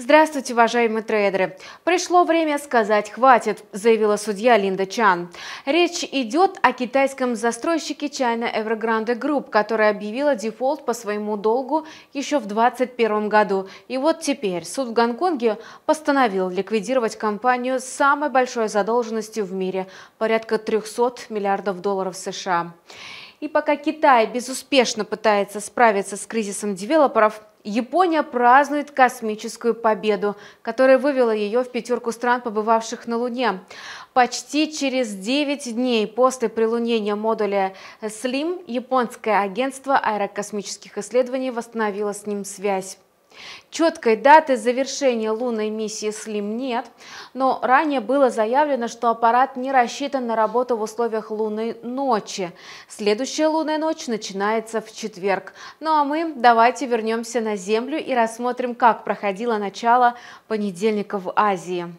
Здравствуйте, уважаемые трейдеры! Пришло время сказать «хватит», заявила судья Линда Чан. Речь идет о китайском застройщике China Evergrande Group, которая объявила дефолт по своему долгу еще в 2021 году. И вот теперь суд в Гонконге постановил ликвидировать компанию с самой большой задолженностью в мире – порядка 300 миллиардов долларов США. И пока Китай безуспешно пытается справиться с кризисом девелоперов, Япония празднует космическую победу, которая вывела ее в пятерку стран, побывавших на Луне. Почти через 9 дней после прилунения модуля SLIM японское агентство аэрокосмических исследований восстановило с ним связь. Четкой даты завершения лунной миссии СЛИМ нет, но ранее было заявлено, что аппарат не рассчитан на работу в условиях лунной ночи. Следующая лунная ночь начинается в четверг. Ну а мы давайте вернемся на Землю и рассмотрим, как проходило начало понедельника в Азии.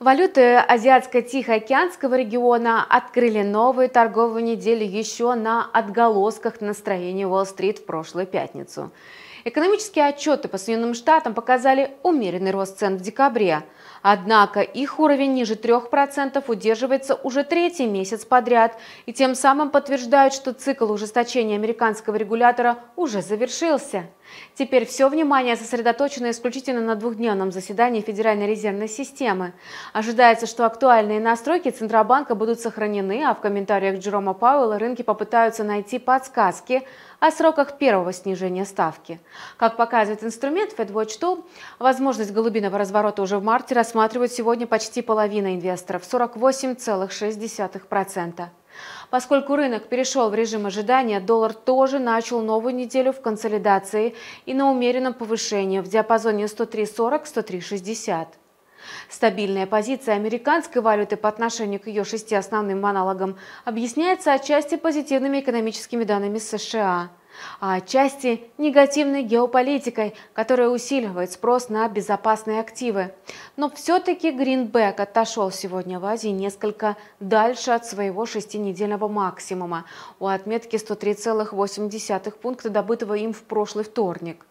Валюты Азиатско-Тихоокеанского региона открыли новую торговую неделю еще на отголосках настроения Уолл-стрит в прошлую пятницу. Экономические отчеты по Соединенным Штатам показали умеренный рост цен в декабре. Однако их уровень ниже 3% удерживается уже третий месяц подряд и тем самым подтверждают, что цикл ужесточения американского регулятора уже завершился. Теперь все внимание сосредоточено исключительно на двухдневном заседании Федеральной резервной системы. Ожидается, что актуальные настройки Центробанка будут сохранены, а в комментариях Джерома Пауэлла рынки попытаются найти подсказки о сроках первого снижения ставки. Как показывает инструмент FedWatch 2, возможность голубиного разворота уже в марте рассматривают сегодня почти половина инвесторов – 48,6%. Поскольку рынок перешел в режим ожидания, доллар тоже начал новую неделю в консолидации и на умеренном повышении в диапазоне 103.40-103.60. Стабильная позиция американской валюты по отношению к ее шести основным аналогам объясняется отчасти позитивными экономическими данными США – а отчасти негативной геополитикой, которая усиливает спрос на безопасные активы. Но все-таки Гринбэк отошел сегодня в Азии несколько дальше от своего шестинедельного максимума у отметки 103,8 пункта, добытого им в прошлый вторник.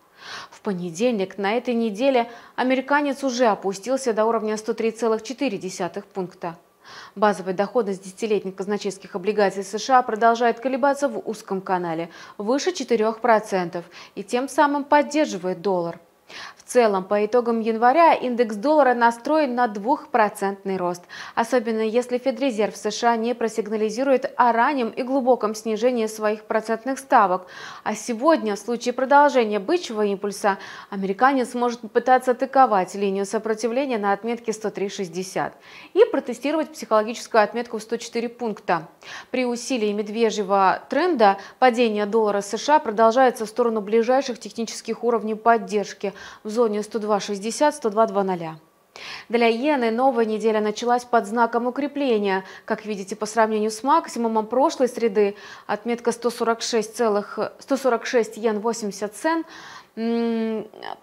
В понедельник на этой неделе американец уже опустился до уровня 103,4 пункта. Базовая доходность десятилетних казначейских облигаций США продолжает колебаться в узком канале, выше 4%, и тем самым поддерживает доллар. В целом, по итогам января индекс доллара настроен на двухпроцентный рост, особенно если Федрезерв США не просигнализирует о раннем и глубоком снижении своих процентных ставок. А сегодня, в случае продолжения бычьего импульса, американец может попытаться атаковать линию сопротивления на отметке 103.60 и протестировать психологическую отметку в 104 пункта. При усилии медвежьего тренда падение доллара США продолжается в сторону ближайших технических уровней поддержки в зоне 102.60-102.00. Для иены новая неделя началась под знаком укрепления. Как видите, по сравнению с максимумом прошлой среды, отметка 146, целых, 146 йен 80 цен –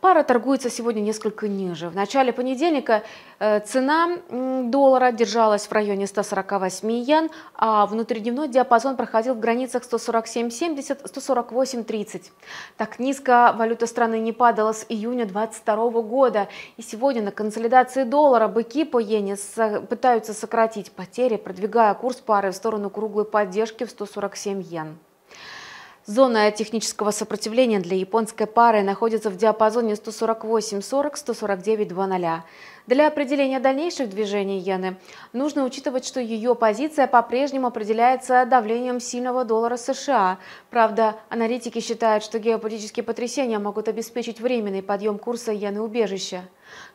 Пара торгуется сегодня несколько ниже. В начале понедельника э, цена доллара держалась в районе 148 йен, а внутридневной диапазон проходил в границах 147.70-148.30. Так низко валюта страны не падала с июня 2022 года. И сегодня на консолидации доллара быки по иене пытаются сократить потери, продвигая курс пары в сторону круглой поддержки в 147 йен. Зона технического сопротивления для японской пары находится в диапазоне 148-40-149-00. Для определения дальнейших движений иены нужно учитывать, что ее позиция по-прежнему определяется давлением сильного доллара США. Правда, аналитики считают, что геополитические потрясения могут обеспечить временный подъем курса иены-убежища.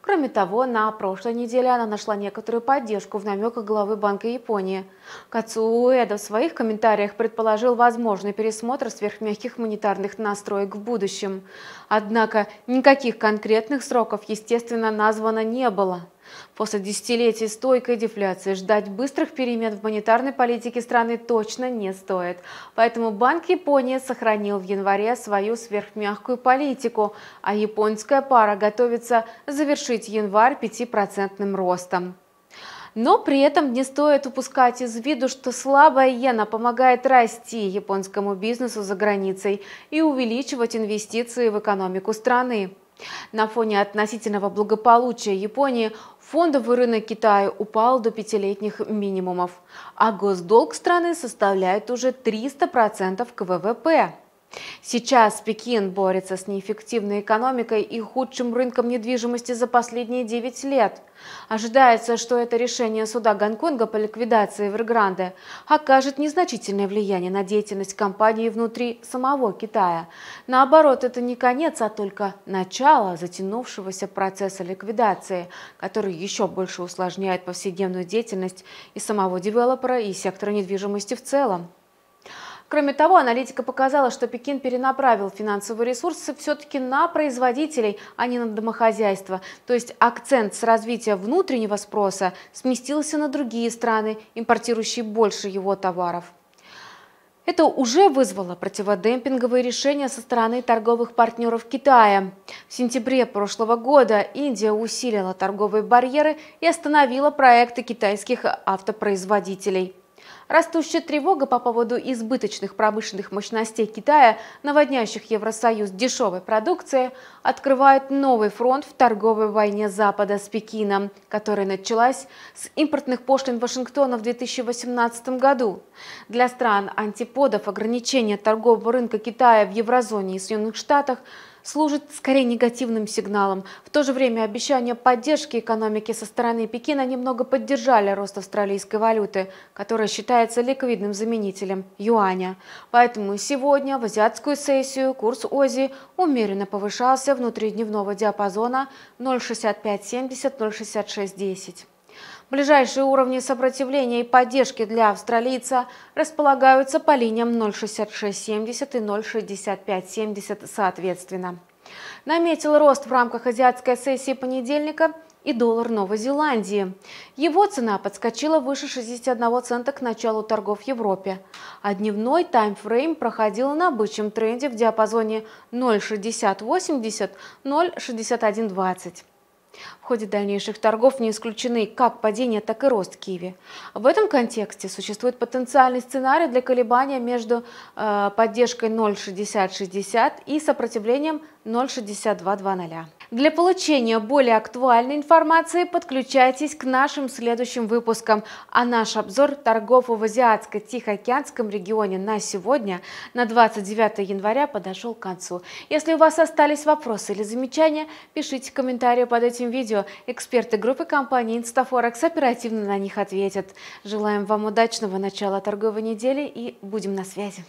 Кроме того, на прошлой неделе она нашла некоторую поддержку в намеках главы Банка Японии. Кацу Уэда в своих комментариях предположил возможный пересмотр сверхмягких монетарных настроек в будущем. Однако никаких конкретных сроков, естественно, названо не было. После десятилетий стойкой дефляции ждать быстрых перемен в монетарной политике страны точно не стоит. Поэтому Банк Японии сохранил в январе свою сверхмягкую политику, а японская пара готовится завершить январь 5% ростом. Но при этом не стоит упускать из виду, что слабая иена помогает расти японскому бизнесу за границей и увеличивать инвестиции в экономику страны. На фоне относительного благополучия Японии Фондовый рынок Китая упал до пятилетних минимумов, а госдолг страны составляет уже 300% к ВВП. Сейчас Пекин борется с неэффективной экономикой и худшим рынком недвижимости за последние 9 лет. Ожидается, что это решение суда Гонконга по ликвидации Эвергранде окажет незначительное влияние на деятельность компании внутри самого Китая. Наоборот, это не конец, а только начало затянувшегося процесса ликвидации, который еще больше усложняет повседневную деятельность и самого девелопера, и сектора недвижимости в целом. Кроме того, аналитика показала, что Пекин перенаправил финансовые ресурсы все-таки на производителей, а не на домохозяйство. То есть акцент с развития внутреннего спроса сместился на другие страны, импортирующие больше его товаров. Это уже вызвало противодемпинговые решения со стороны торговых партнеров Китая. В сентябре прошлого года Индия усилила торговые барьеры и остановила проекты китайских автопроизводителей. Растущая тревога по поводу избыточных промышленных мощностей Китая, наводняющих Евросоюз дешевой продукции, открывает новый фронт в торговой войне Запада с Пекином, которая началась с импортных пошлин Вашингтона в 2018 году. Для стран антиподов ограничения торгового рынка Китая в еврозоне и Соединенных Штатах – служит скорее негативным сигналом. В то же время обещания поддержки экономики со стороны Пекина немного поддержали рост австралийской валюты, которая считается ликвидным заменителем юаня. Поэтому сегодня в азиатскую сессию курс ОЗИ умеренно повышался внутри дневного диапазона 0,6570-0,6610. Ближайшие уровни сопротивления и поддержки для австралийца располагаются по линиям 06670 и 06570 соответственно. Наметил рост в рамках азиатской сессии понедельника и доллар Новой Зеландии. Его цена подскочила выше 61 цента к началу торгов в Европе, а дневной таймфрейм проходил на обычном тренде в диапазоне 0,6080-0,6120. В ходе дальнейших торгов не исключены как падение, так и рост киви. В этом контексте существует потенциальный сценарий для колебания между э, поддержкой 0,6060 и сопротивлением 0,6220. Для получения более актуальной информации подключайтесь к нашим следующим выпускам, а наш обзор торгов в Азиатско-Тихоокеанском регионе на сегодня, на 29 января, подошел к концу. Если у вас остались вопросы или замечания, пишите комментарии под этим видео. Эксперты группы компании InstaForex оперативно на них ответят. Желаем вам удачного начала торговой недели и будем на связи.